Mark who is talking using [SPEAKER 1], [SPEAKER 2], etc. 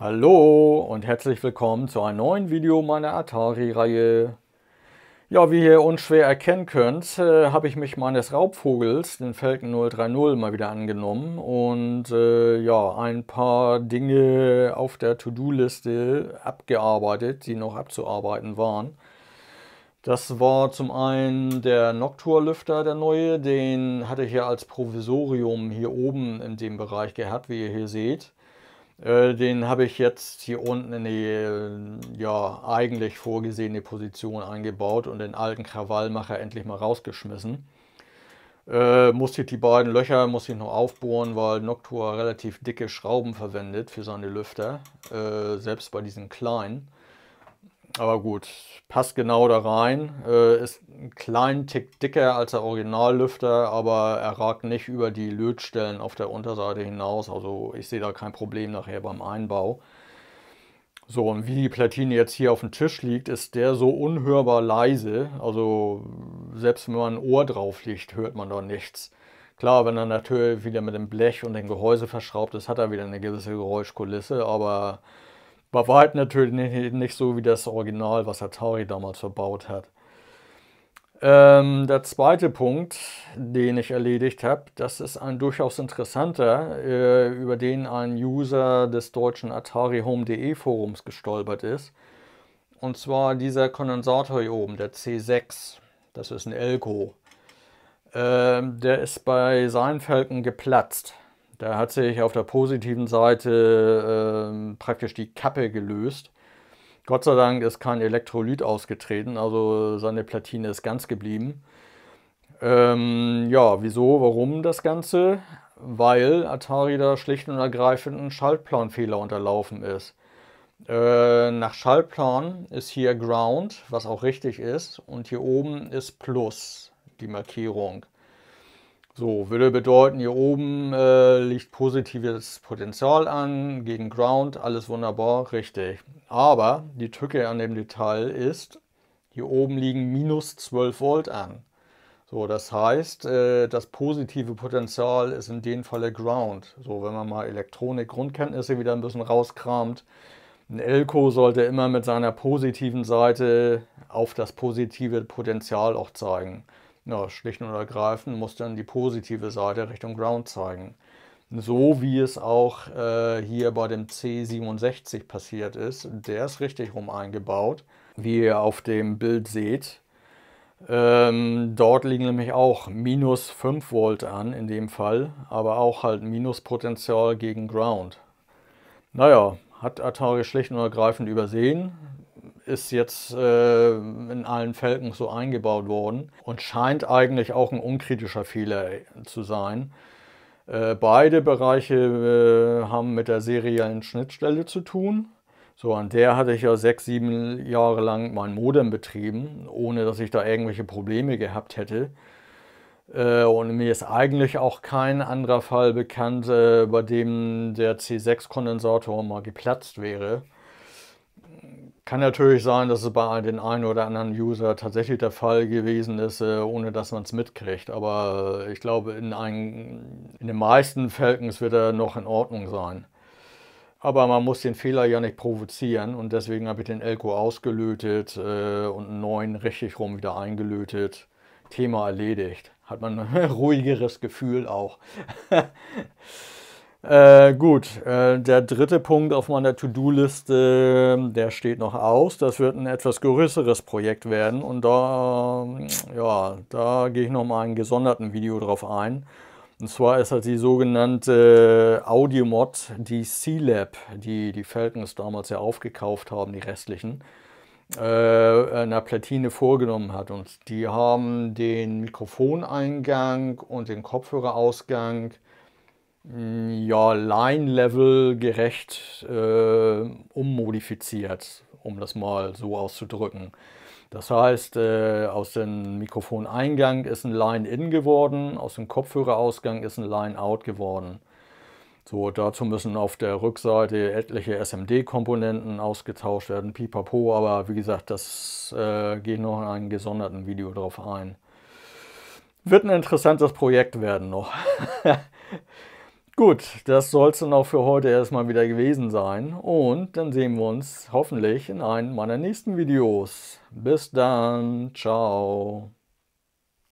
[SPEAKER 1] Hallo und herzlich willkommen zu einem neuen Video meiner Atari-Reihe. Ja, wie ihr unschwer erkennen könnt, äh, habe ich mich meines Raubvogels, den Falcon 030, mal wieder angenommen und äh, ja, ein paar Dinge auf der To-Do-Liste abgearbeitet, die noch abzuarbeiten waren. Das war zum einen der Noctur-Lüfter, der neue, den hatte ich ja als Provisorium hier oben in dem Bereich gehabt, wie ihr hier seht. Äh, den habe ich jetzt hier unten in die ja, eigentlich vorgesehene Position eingebaut und den alten Krawallmacher endlich mal rausgeschmissen. Äh, musste ich die beiden Löcher muss ich noch aufbohren, weil Noctua relativ dicke Schrauben verwendet für seine Lüfter, äh, selbst bei diesen kleinen aber gut, passt genau da rein. Äh, ist einen kleinen Tick dicker als der Originallüfter, aber er ragt nicht über die Lötstellen auf der Unterseite hinaus. Also ich sehe da kein Problem nachher beim Einbau. So, und wie die Platine jetzt hier auf dem Tisch liegt, ist der so unhörbar leise. Also selbst wenn man ein Ohr drauf liegt, hört man da nichts. Klar, wenn er natürlich wieder mit dem Blech und dem Gehäuse verschraubt ist, hat er wieder eine gewisse Geräuschkulisse, aber aber war halt natürlich nicht, nicht so wie das Original, was Atari damals verbaut hat. Ähm, der zweite Punkt, den ich erledigt habe, das ist ein durchaus interessanter, äh, über den ein User des deutschen Atari Home.de Forums gestolpert ist. Und zwar dieser Kondensator hier oben, der C6. Das ist ein Elko. Ähm, der ist bei Seinfelken geplatzt. Da hat sich auf der positiven Seite äh, praktisch die Kappe gelöst. Gott sei Dank ist kein Elektrolyt ausgetreten, also seine Platine ist ganz geblieben. Ähm, ja, wieso, warum das Ganze? Weil Atari da schlicht und ergreifend einen Schaltplanfehler unterlaufen ist. Äh, nach Schaltplan ist hier Ground, was auch richtig ist, und hier oben ist Plus, die Markierung. So, würde bedeuten, hier oben äh, liegt positives Potenzial an, gegen Ground, alles wunderbar, richtig. Aber die Tücke an dem Detail ist, hier oben liegen minus 12 Volt an. So, das heißt, äh, das positive Potenzial ist in dem Falle Ground. So, wenn man mal Elektronik-Grundkenntnisse wieder ein bisschen rauskramt, ein Elko sollte immer mit seiner positiven Seite auf das positive Potenzial auch zeigen ja, schlicht und ergreifend muss dann die positive Seite Richtung Ground zeigen. So wie es auch äh, hier bei dem C67 passiert ist. Der ist richtig rum eingebaut, wie ihr auf dem Bild seht. Ähm, dort liegen nämlich auch minus 5 Volt an in dem Fall, aber auch halt Minuspotenzial gegen Ground. Naja, hat Atari schlicht und ergreifend übersehen ist jetzt äh, in allen Felgen so eingebaut worden und scheint eigentlich auch ein unkritischer Fehler zu sein. Äh, beide Bereiche äh, haben mit der seriellen Schnittstelle zu tun. So, an der hatte ich ja sechs, sieben Jahre lang mein Modem betrieben, ohne dass ich da irgendwelche Probleme gehabt hätte. Äh, und mir ist eigentlich auch kein anderer Fall bekannt, äh, bei dem der C6-Kondensator mal geplatzt wäre. Kann natürlich sein, dass es bei den einen oder anderen User tatsächlich der Fall gewesen ist, äh, ohne dass man es mitkriegt. Aber äh, ich glaube, in, ein, in den meisten Falcons wird er noch in Ordnung sein. Aber man muss den Fehler ja nicht provozieren und deswegen habe ich den Elko ausgelötet äh, und einen neuen richtig rum wieder eingelötet. Thema erledigt. Hat man ein ruhigeres Gefühl auch. Äh, gut, äh, der dritte Punkt auf meiner To-Do-Liste, der steht noch aus. Das wird ein etwas größeres Projekt werden und da, ja, da gehe ich noch nochmal einen gesonderten Video drauf ein. Und zwar ist das die sogenannte Audiomod, die C-Lab, die die Falcons damals ja aufgekauft haben, die restlichen, äh, einer Platine vorgenommen hat. Und die haben den Mikrofoneingang und den Kopfhörerausgang Mm, ja, Line-Level gerecht äh, ummodifiziert, um das mal so auszudrücken. Das heißt, äh, aus dem Mikrofoneingang ist ein Line-In geworden, aus dem Kopfhörerausgang ist ein Line-Out geworden. So, dazu müssen auf der Rückseite etliche SMD-Komponenten ausgetauscht werden, pipapo, aber wie gesagt, das äh, gehe ich noch in einem gesonderten Video drauf ein. Wird ein interessantes Projekt werden noch. Gut, das soll es dann auch für heute erstmal wieder gewesen sein. Und dann sehen wir uns hoffentlich in einem meiner nächsten Videos. Bis dann, ciao.